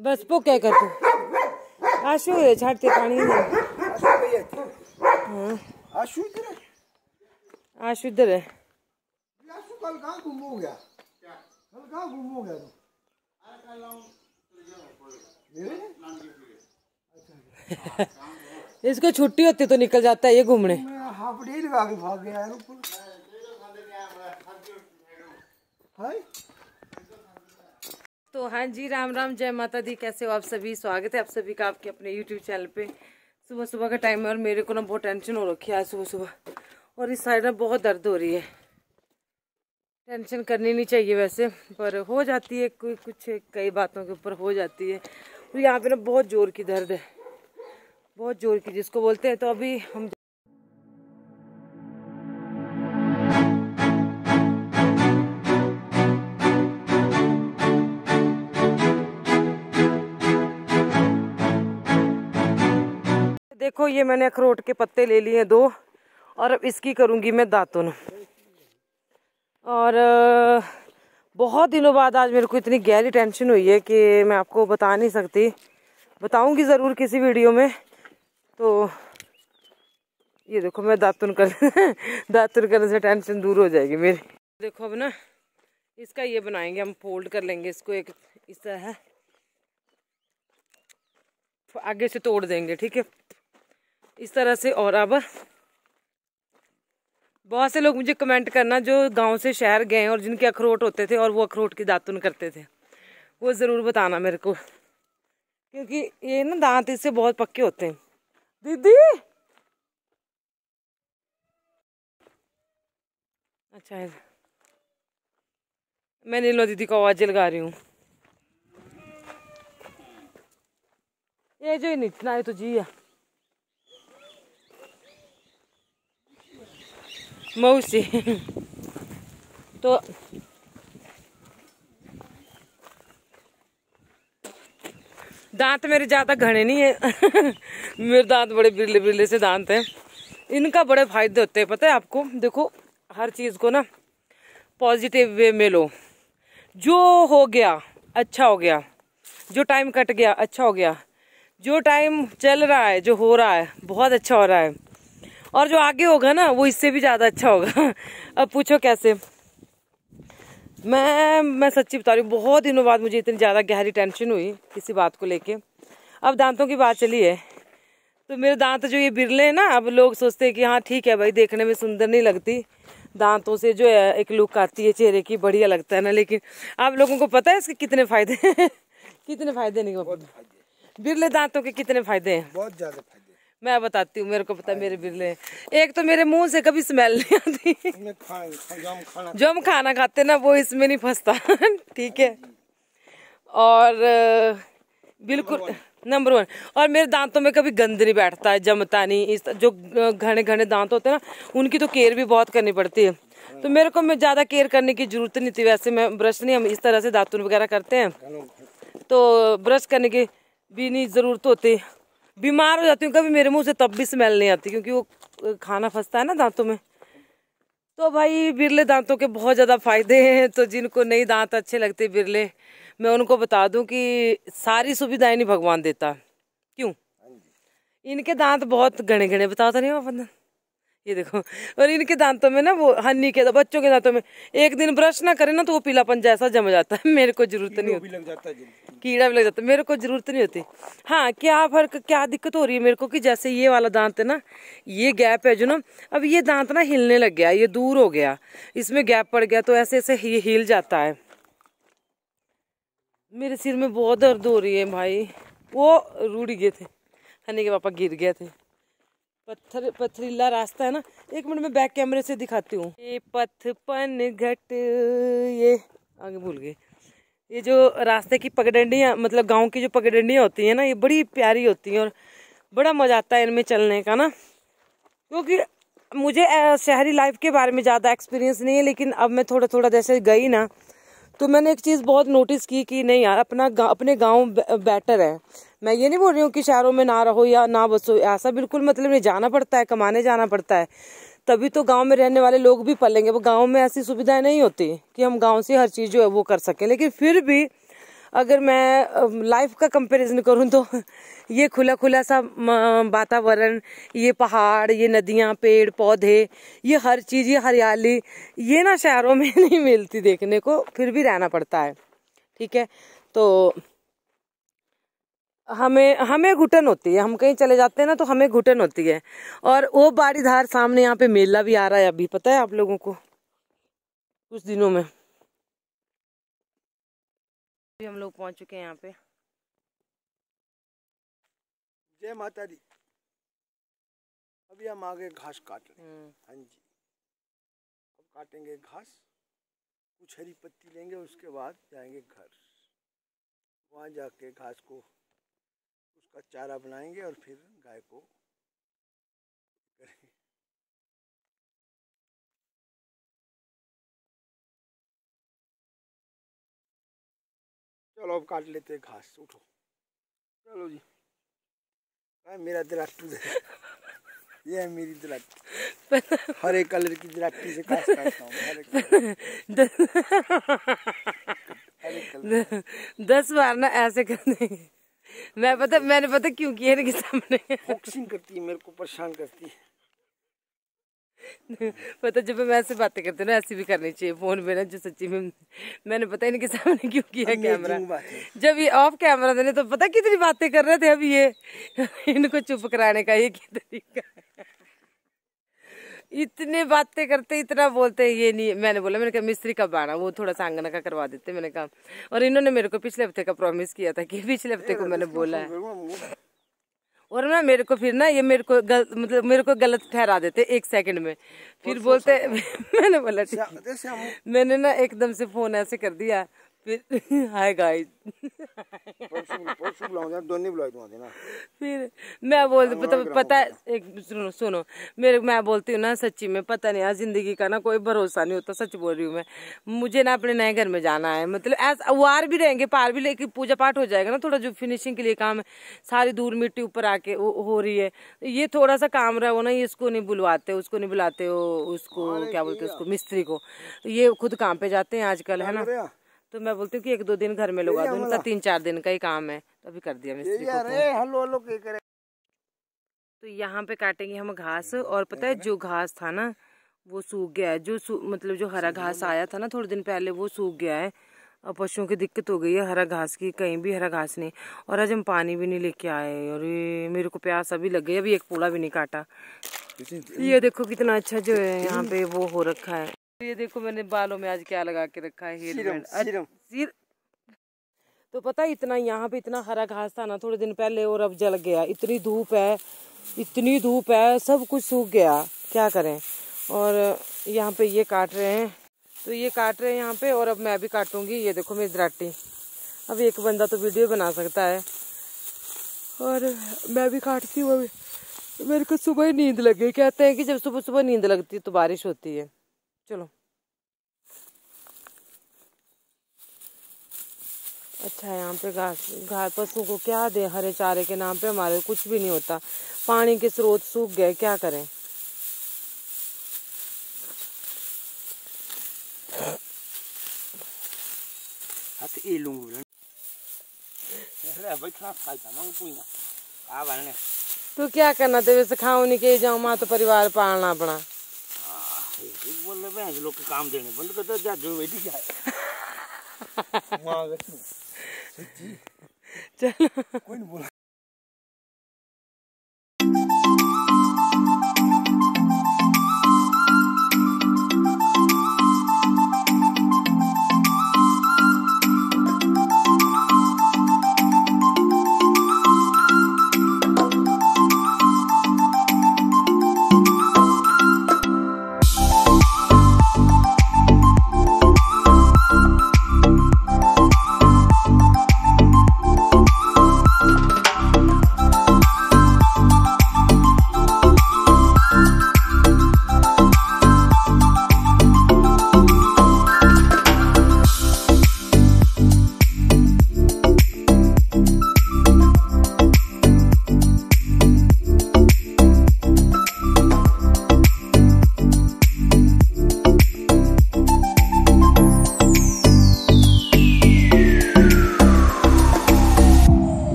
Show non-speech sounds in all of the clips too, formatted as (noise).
कर तू आशु है શું पानी में हाँ। आशु इधर है आशु इधर है आशु कल कहाँ घूम हो गया कल कहाँ घूम हो गया तू अच्छा, अच्छा। हाँ, इसको छुट्टी होती तो निकल जाता है ये घूमने हाफ भाग गया ऊपर तो हाँ जी राम राम जय माता दी कैसे हो आप सभी स्वागत है आप सभी का आपके अपने यूट्यूब चैनल पे सुबह सुबह का टाइम है और मेरे को ना बहुत टेंशन हो रखी है सुबह सुबह और इस साइड ना बहुत दर्द हो रही है टेंशन करनी नहीं चाहिए वैसे पर हो जाती है कोई कुछ कई बातों के ऊपर हो जाती है तो यहाँ पे ना बहुत ज़ोर की दर्द है बहुत ज़ोर की जिसको बोलते हैं तो अभी हम देखो ये मैंने अखरोट के पत्ते ले लिए हैं दो और अब इसकी करूँगी मैं दातुन और बहुत दिनों बाद आज मेरे को इतनी गहरी टेंशन हुई है कि मैं आपको बता नहीं सकती बताऊंगी ज़रूर किसी वीडियो में तो ये देखो मैं दातुन कर (laughs) दातुन करने से टेंशन दूर हो जाएगी मेरी देखो अब ना इसका ये बनाएंगे हम फोल्ड कर लेंगे इसको एक इस तरह आगे से तोड़ देंगे ठीक है इस तरह से और अब बहुत से लोग मुझे कमेंट करना जो गांव से शहर गए और जिनके अखरोट होते थे और वो अखरोट की दातुन करते थे वो ज़रूर बताना मेरे को क्योंकि ये ना दांत इससे बहुत पक्के होते हैं दीदी अच्छा है मैं नीलो दीदी को आवाज़ लगा रही हूँ ये जो नीचना है तो जी है मऊ से तो दांत मेरे ज़्यादा घने नहीं है मेरे दांत बड़े बिरले बिरले से दांत हैं इनका बड़े फायदे होते हैं पता है आपको देखो हर चीज़ को ना पॉजिटिव वे में लो जो हो गया अच्छा हो गया जो टाइम कट गया अच्छा हो गया जो टाइम चल रहा है जो हो रहा है बहुत अच्छा हो रहा है और जो आगे होगा ना वो इससे भी ज़्यादा अच्छा होगा (laughs) अब पूछो कैसे मैं मैं सच्ची बता रही हूँ बहुत दिनों बाद मुझे इतनी ज़्यादा गहरी टेंशन हुई किसी बात को लेके अब दांतों की बात चली है तो मेरे दांत जो ये बिरले हैं ना अब लोग सोचते हैं कि हाँ ठीक है भाई देखने में सुंदर नहीं लगती दांतों से जो है एक लुक आती है चेहरे की बढ़िया लगता है ना लेकिन आप लोगों को पता है इसके कितने फायदे (laughs) कितने फायदे नहीं बिरले दांतों के कितने फायदे हैं बहुत ज़्यादा मैं बताती हूँ मेरे को पता मेरे बिरले एक तो मेरे मुंह से कभी स्मेल नहीं आती जो हम खाना खाते ना वो इसमें नहीं फंसता (laughs) ठीक है और बिल्कुल नंबर वन और मेरे दांतों में कभी गंद नहीं बैठता है जमता नहीं इस जो घने घने दांत होते हैं ना उनकी तो केयर भी बहुत करनी पड़ती है तो मेरे को मैं ज़्यादा केयर करने की ज़रूरत नहीं थी वैसे मैं ब्रश नहीं हम इस तरह से दातुन वगैरह करते हैं तो ब्रश करने की भी नहीं ज़रूरत होती बीमार हो जाती हूँ कभी मेरे मुंह से तब भी स्मेल नहीं आती क्योंकि वो खाना फंसता है ना दांतों में तो भाई बिरले दांतों के बहुत ज़्यादा फायदे हैं तो जिनको नहीं दांत अच्छे लगते बिरले मैं उनको बता दूं कि सारी सुविधाएं नहीं भगवान देता क्यों हाँ इनके दांत बहुत घने घने बताता तो नहीं बंदा ये देखो और इनके दांतों में ना वो हनी के बच्चों के दांतों में एक दिन ब्रश ना करे ना तो वो पीलापन जैसा जम जाता है (laughs) मेरे को जरूरत नहीं होती कीड़ा भी लग जाता है मेरे को जरूरत नहीं होती हाँ क्या फर्क क्या दिक्कत हो रही है मेरे को कि जैसे ये वाला दांत है ना ये गैप है जो ना अब ये दांत ना हिलने लग गया ये दूर हो गया इसमें गैप पड़ गया तो ऐसे ऐसे ये हिल जाता है मेरे सिर में बहुत दर्द हो रही है भाई वो रूढ़ गए थे हनी के पापा गिर गए थे पत्थर पथरीला रास्ता है ना एक मिनट में बैक कैमरे से दिखाती हूँ ये पथपन घट ये आगे भूल गए ये जो रास्ते की पगडंडियाँ मतलब गांव की जो पगडंडियाँ होती हैं ना ये बड़ी प्यारी होती हैं और बड़ा मज़ा आता है इनमें चलने का ना क्योंकि मुझे शहरी लाइफ के बारे में ज़्यादा एक्सपीरियंस नहीं है लेकिन अब मैं थोड़ा थोड़ा जैसे गई ना तो मैंने एक चीज़ बहुत नोटिस की कि नहीं यार अपना गा, अपने गांव बेटर है मैं ये नहीं बोल रही हूँ कि शहरों में ना रहो या ना बसो ऐसा बिल्कुल मतलब नहीं जाना पड़ता है कमाने जाना पड़ता है तभी तो गांव में रहने वाले लोग भी पलेंगे वो गांव में ऐसी सुविधाएं नहीं होती कि हम गांव से हर चीज़ जो है वो कर सकें लेकिन फिर भी अगर मैं लाइफ का कंपैरिजन करूँ तो ये खुला खुला सा वातावरण ये पहाड़ ये नदियाँ पेड़ पौधे ये हर चीज़ ये हरियाली ये ना शहरों में (laughs) नहीं मिलती देखने को फिर भी रहना पड़ता है ठीक है तो हमें हमें घुटन होती है हम कहीं चले जाते हैं ना तो हमें घुटन होती है और वो बारीधार सामने यहाँ पे मेला भी आ रहा है अभी पता है आप लोगों को कुछ दिनों में अभी हम लोग पहुंच चुके हैं यहाँ पे जय माता दी अभी हम आगे घास काट रहे हैं हम्म। हाँ जी अब काटेंगे घास कुछ हरी पत्ती लेंगे उसके बाद जाएंगे घर वहाँ जाके घास को उसका चारा बनाएंगे और फिर गाय को चलो अब काट लेते हैं घास उठो चलो जी आ, मेरा दराटू दे ये है मेरी दराटी हरे कलर की दराटी से घास काटता हूँ दस बार ना ऐसे कर देंगे मैं पता मैंने पता क्यों किया इनके सामने बॉक्सिंग करती है मेरे को परेशान करती है पता जब मैं ऐसे बातें करते ना ऐसी भी करनी चाहिए फोन में ना जो सच्ची में मैंने पता ही नहीं कि सामने क्यों किया कैमरा जब ये ऑफ कैमरा देने तो पता कितनी बातें कर रहे थे अब ये इनको चुप कराने का ये क्या तरीका इतने बातें करते इतना बोलते ये नहीं मैंने बोला मैंने कहा मिस्त्री कब आना वो थोड़ा सा आंगना का करवा देते मैंने कहा और इन्होंने मेरे को पिछले हफ्ते का प्रॉमिस किया था कि पिछले हफ्ते को मैंने बोला है और ना मेरे को फिर ना ये मेरे को गल, मतलब मेरे को गलत ठहरा देते एक सेकंड में फिर बोलते (laughs) मैंने बोला मैंने ना एकदम से फोन ऐसे कर दिया फिर हाय गाइस फिर मैं बोल मतलब पता पता एक सुनो सुनो मेरे मैं बोलती हूँ ना सच्ची में पता नहीं आज जिंदगी का ना कोई भरोसा नहीं होता सच बोल रही हूँ मैं मुझे ना अपने नए घर में जाना है मतलब ऐसा वार भी रहेंगे पार भी लेकिन पूजा पाठ हो जाएगा ना थोड़ा जो फिनिशिंग के लिए काम है सारी दूर मिट्टी ऊपर आके हो रही है ये थोड़ा सा काम रहा हो ना ये इसको नहीं बुलवाते उसको नहीं बुलाते हो उसको क्या बोलते उसको मिस्त्री को ये खुद काम पे जाते हैं आजकल है ना तो मैं बोलती हूँ कि एक दो दिन घर में लगा दूँ उनका तीन चार दिन का ही काम है तो अभी कर दिया मिस्त्री को तो यहाँ पे काटेंगे हम घास और पता है जो घास था ना वो सूख गया है जो मतलब जो हरा घास आया था ना थोड़े दिन पहले वो सूख गया है और पशुओं की दिक्कत हो गई है हरा घास की कहीं भी हरा घास नहीं और आज हम पानी भी नहीं लेके आए और ये मेरे को प्यास अभी लग गई अभी एक पूड़ा भी नहीं काटा ये देखो कितना अच्छा जो है यहाँ पे वो हो रखा है तो ये देखो मैंने बालों में आज क्या लगा के रखा है हेयर तो पता है इतना यहाँ पे इतना हरा घास था ना थोड़े दिन पहले और अब जल गया इतनी धूप है इतनी धूप है सब कुछ सूख गया क्या करें और यहाँ पे ये काट रहे हैं तो ये काट रहे हैं यहाँ पे और अब मैं भी काटूंगी ये देखो मेरी दराटी अब एक बंदा तो वीडियो बना सकता है और मैं भी काटती हूँ अभी मेरे को सुबह ही नींद लगी कहते हैं कि जब सुबह सुबह नींद लगती है तो बारिश होती है चलो अच्छा यहाँ पे घास घास पशुओं को क्या दे हरे चारे के नाम पे हमारे कुछ भी नहीं होता पानी के स्रोत सूख गए क्या करें तो क्या करना तेरे से खाओ नहीं के जाओ मा तो परिवार पालना अपना मतलब भैंस लोग के काम देने बंद कर दो जा जो बैठी क्या है (laughs) चलो कोई नहीं बोला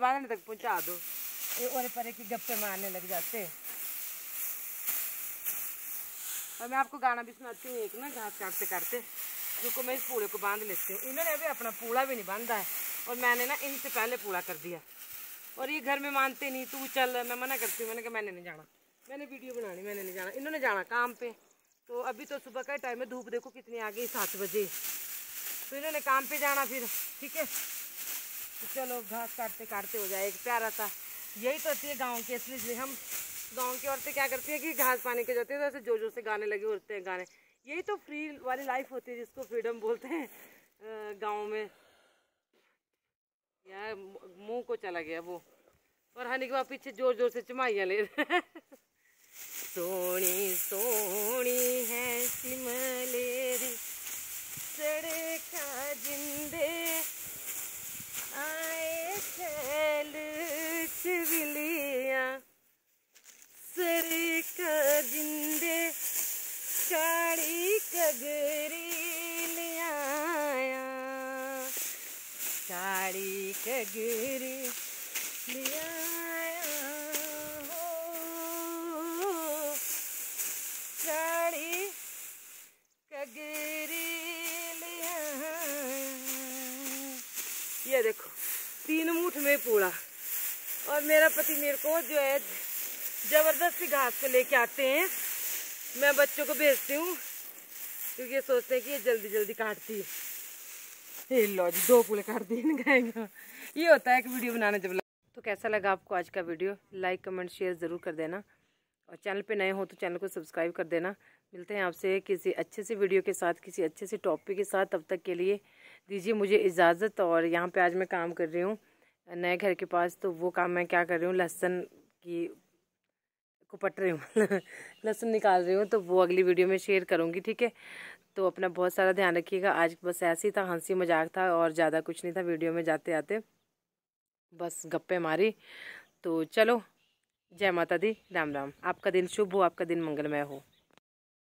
बांधने तक पहुंचा दो ये और परे की गप्पे मारने लग जाते और मैं आपको गाना भी सुनाती हूँ एक ना घास काटते काटते रुको मैं इस पूड़े को बांध लेती हूँ इन्होंने अभी अपना पूड़ा भी नहीं बांधा है और मैंने ना इनसे पहले पूड़ा कर दिया और ये घर में मानते नहीं तू चल मैं मना करती हूँ मैंने कहा मैंने नहीं जाना मैंने वीडियो बनानी मैंने नहीं जाना इन्होंने जाना काम पे तो अभी तो सुबह का टाइम है धूप देखो कितनी आ गई सात बजे तो इन्होंने काम पे जाना फिर ठीक है तो चलो घास काटते काटते हो जाए एक प्यारा था यही तो होती है गाँव की असली जी हम गाँव की औरतें क्या करती है कि घास पानी के जाती है तो ऐसे जोर जोर से गाने लगे होते हैं गाने यही तो फ्री वाली लाइफ होती है जिसको फ्रीडम बोलते हैं गाँव में यार मुंह को चला गया वो और हनी के बाद पीछे जोर जोर से चमाइया ले रहे सोनी सोनी है सिमलेरी का जिंदे जिंदे साड़ी कगरी कगरी ये देखो तीन मुठ में पूरा और मेरा पति मेरे को जो है ज़बरदस्ती घास को लेके आते हैं मैं बच्चों को भेजती हूँ क्योंकि ये सोचते हैं कि ये जल्दी जल्दी काटती है लो जी दो पुल काट दिए ये होता है कि वीडियो बनाना जब तो कैसा लगा आपको आज का वीडियो लाइक कमेंट शेयर ज़रूर कर देना और चैनल पे नए हो तो चैनल को सब्सक्राइब कर देना मिलते हैं आपसे किसी अच्छे से वीडियो के साथ किसी अच्छे से टॉपिक के साथ तब तक के लिए दीजिए मुझे इजाज़त और यहाँ पे आज मैं काम कर रही हूँ नए घर के पास तो वो काम मैं क्या कर रही हूँ लहसन की को पट रही हूँ मतलब लहसुन निकाल रही हूँ तो वो अगली वीडियो में शेयर करूँगी ठीक है तो अपना बहुत सारा ध्यान रखिएगा आज बस ऐसे ही था हंसी मजाक था और ज़्यादा कुछ नहीं था वीडियो में जाते आते बस गप्पे मारी तो चलो जय माता दी राम राम आपका दिन शुभ हो आपका दिन मंगलमय हो